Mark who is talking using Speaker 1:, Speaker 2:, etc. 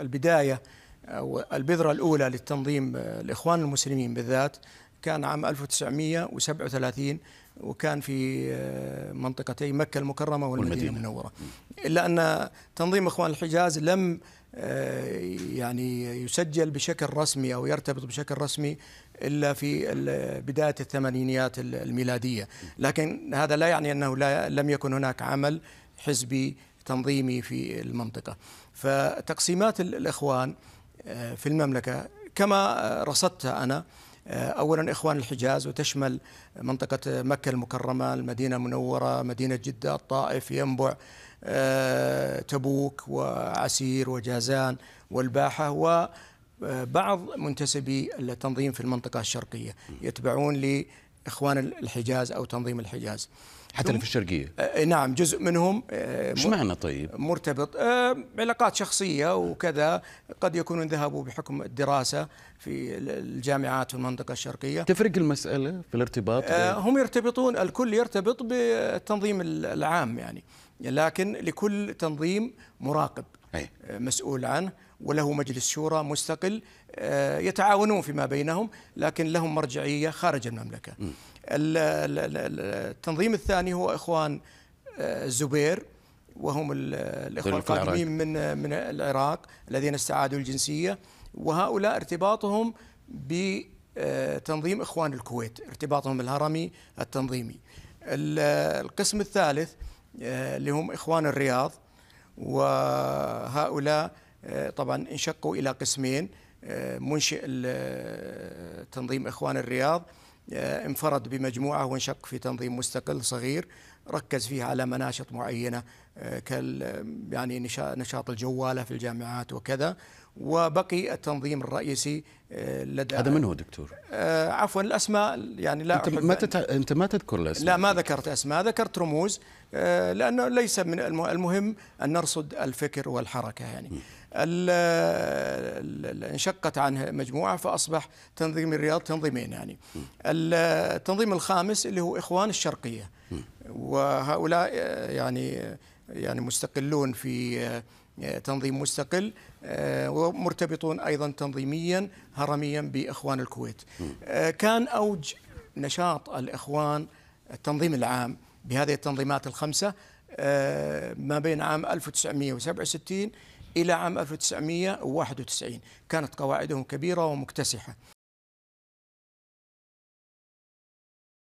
Speaker 1: البداية أو آه، البذرة الأولى للتنظيم الإخوان آه، المسلمين بالذات كان عام 1937 وكان في آه، منطقتي مكة المكرمة والمدينة المنورة إلا أن تنظيم إخوان الحجاز لم يعني يسجل بشكل رسمي أو يرتبط بشكل رسمي إلا في بداية الثمانينيات الميلادية لكن هذا لا يعني أنه لا لم يكن هناك عمل حزبي تنظيمي في المنطقة فتقسيمات الإخوان آه، في المملكة كما آه، رصدتها أنا آه، أولا إخوان الحجاز وتشمل منطقة مكة المكرمة المدينة المنورة مدينة جدة الطائف ينبع تبوك وعسير وجازان والباحة و بعض منتسبي التنظيم في المنطقة الشرقية يتبعون إخوان الحجاز أو تنظيم الحجاز حتى اللي في الشرقية نعم جزء منهم مش معنى طيب مرتبط علاقات شخصية وكذا قد يكونون ذهبوا بحكم الدراسة في الجامعات في المنطقة الشرقية تفرق المسألة في الارتباط هم يرتبطون الكل يرتبط بالتنظيم العام يعني لكن لكل تنظيم مراقب أي. مسؤول عنه وله مجلس شورى مستقل آه، يتعاونون فيما بينهم لكن لهم مرجعية خارج المملكة التنظيم الثاني هو إخوان الزبير آه، وهم الإخوة القادمين من من العراق الذين استعادوا الجنسية وهؤلاء ارتباطهم بتنظيم آه، إخوان الكويت ارتباطهم الهرمي التنظيمي القسم الثالث اللي هم إخوان الرياض وهؤلاء آه، طبعا انشقوا إلى قسمين آه، منشئ آه، تنظيم إخوان الرياض انفرد بمجموعة وانشق في تنظيم مستقل صغير ركز فيه على مناشط معينة كال يعني نشاط الجواله في الجامعات وكذا وبقي التنظيم الرئيسي آه، لدى هذا من هو دكتور؟ آه، عفوا الاسماء يعني لا انت ما تتع... انت ما تذكر الاسماء لا ما ذكرت اسماء ذكرت رموز آه، لانه ليس من المهم ان نرصد الفكر والحركه يعني انشقت عنه مجموعه فاصبح تنظيم الرياض تنظيمين يعني التنظيم الخامس اللي هو اخوان الشرقيه وهؤلاء يعني يعني مستقلون في آه، آه، تنظيم مستقل آه، ومرتبطون أيضا تنظيميا هرميا بإخوان الكويت كان أوج نشاط الإخوان التنظيم العام بهذه التنظيمات الخمسة ما بين عام 1967 إلى عام 1991 كانت قواعدهم كبيرة ومكتسحة